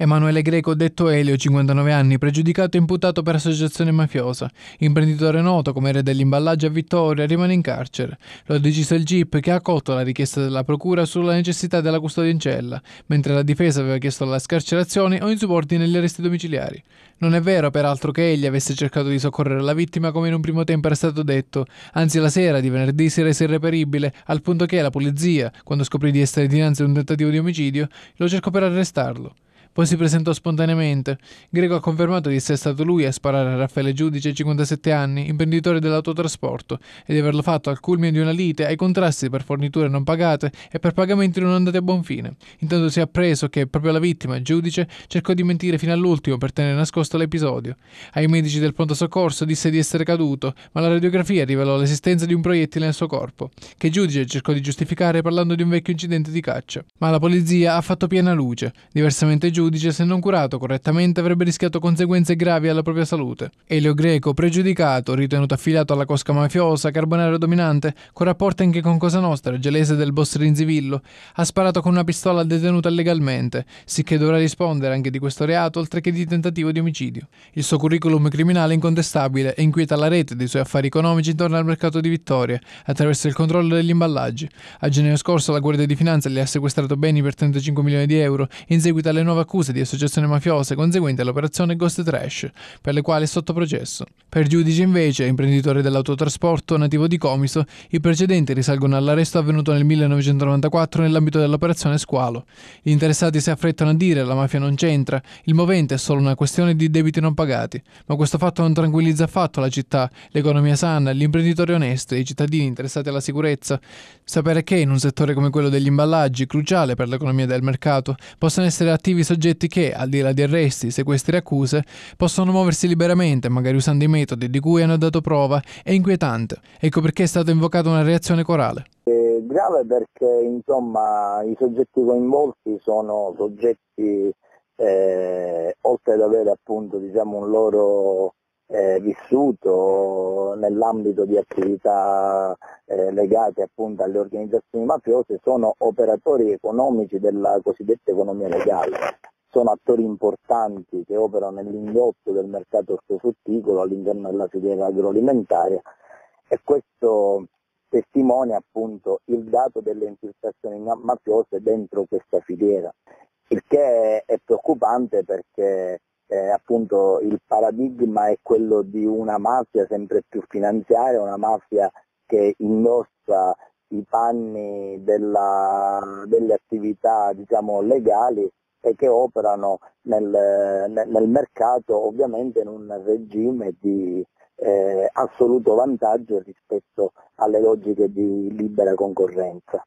Emanuele Greco, detto Elio, 59 anni, pregiudicato e imputato per associazione mafiosa. Imprenditore noto come re dell'imballaggio a Vittoria, rimane in carcere. Lo ha deciso il GIP che ha accolto la richiesta della procura sulla necessità della custodia in cella, mentre la difesa aveva chiesto la scarcerazione o in subordine gli arresti domiciliari. Non è vero, peraltro, che egli avesse cercato di soccorrere la vittima come in un primo tempo era stato detto, anzi la sera di venerdì si rese irreperibile, al punto che la polizia, quando scoprì di essere dinanzi a un tentativo di omicidio, lo cercò per arrestarlo. Poi si presentò spontaneamente. Greco ha confermato di essere stato lui a sparare a Raffaele Giudice, 57 anni, imprenditore dell'autotrasporto, e di averlo fatto al culmine di una lite ai contrasti per forniture non pagate e per pagamenti non andati a buon fine. Intanto si è appreso che proprio la vittima, Giudice, cercò di mentire fino all'ultimo per tenere nascosto l'episodio. Ai medici del pronto soccorso disse di essere caduto, ma la radiografia rivelò l'esistenza di un proiettile nel suo corpo, che Giudice cercò di giustificare parlando di un vecchio incidente di caccia. Ma la polizia ha fatto piena luce. Diversamente Giudice sudice se non curato correttamente avrebbe rischiato conseguenze gravi alla propria salute. Elio Greco, pregiudicato, ritenuto affiliato alla cosca mafiosa, carbonaro dominante, con rapporti anche con Cosa Nostra, gelese del boss Rinzivillo, ha sparato con una pistola detenuta illegalmente, sicché dovrà rispondere anche di questo reato oltre che di tentativo di omicidio. Il suo curriculum criminale è incontestabile e inquieta la rete dei suoi affari economici intorno al mercato di Vittoria, attraverso il controllo degli imballaggi. A gennaio scorso la Guardia di Finanza gli ha sequestrato beni per 35 milioni di euro in seguito alle nuove accuse di associazione mafiosa conseguenti all'operazione Ghost Trash, per le quali è sotto processo. Per giudice invece, imprenditore dell'autotrasporto nativo di Comiso, i precedenti risalgono all'arresto avvenuto nel 1994 nell'ambito dell'operazione Squalo. Gli interessati si affrettano a dire la mafia non c'entra, il movente è solo una questione di debiti non pagati, ma questo fatto non tranquillizza affatto la città, l'economia sana, gli imprenditori onesti e i cittadini interessati alla sicurezza. Sapere che in un settore come quello degli imballaggi, cruciale per l'economia del mercato, possono essere attivi soggetti soggetti che, al di là di arresti, sequestri e accuse, possono muoversi liberamente, magari usando i metodi di cui hanno dato prova, è inquietante. Ecco perché è stata invocata una reazione corale. È grave perché insomma, i soggetti coinvolti sono soggetti, eh, oltre ad avere appunto, diciamo, un loro eh, vissuto nell'ambito di attività eh, legati appunto alle organizzazioni mafiose sono operatori economici della cosiddetta economia legale, sono attori importanti che operano nell'indotto del mercato ortofrutticolo all'interno della filiera agroalimentare e questo testimonia appunto il dato delle infiltrazioni mafiose dentro questa filiera, il che è preoccupante perché eh, appunto il paradigma è quello di una mafia sempre più finanziaria, una mafia che indossa i panni della, delle attività diciamo, legali e che operano nel, nel, nel, mercato ovviamente in un regime di eh, assoluto vantaggio rispetto alle logiche di libera concorrenza.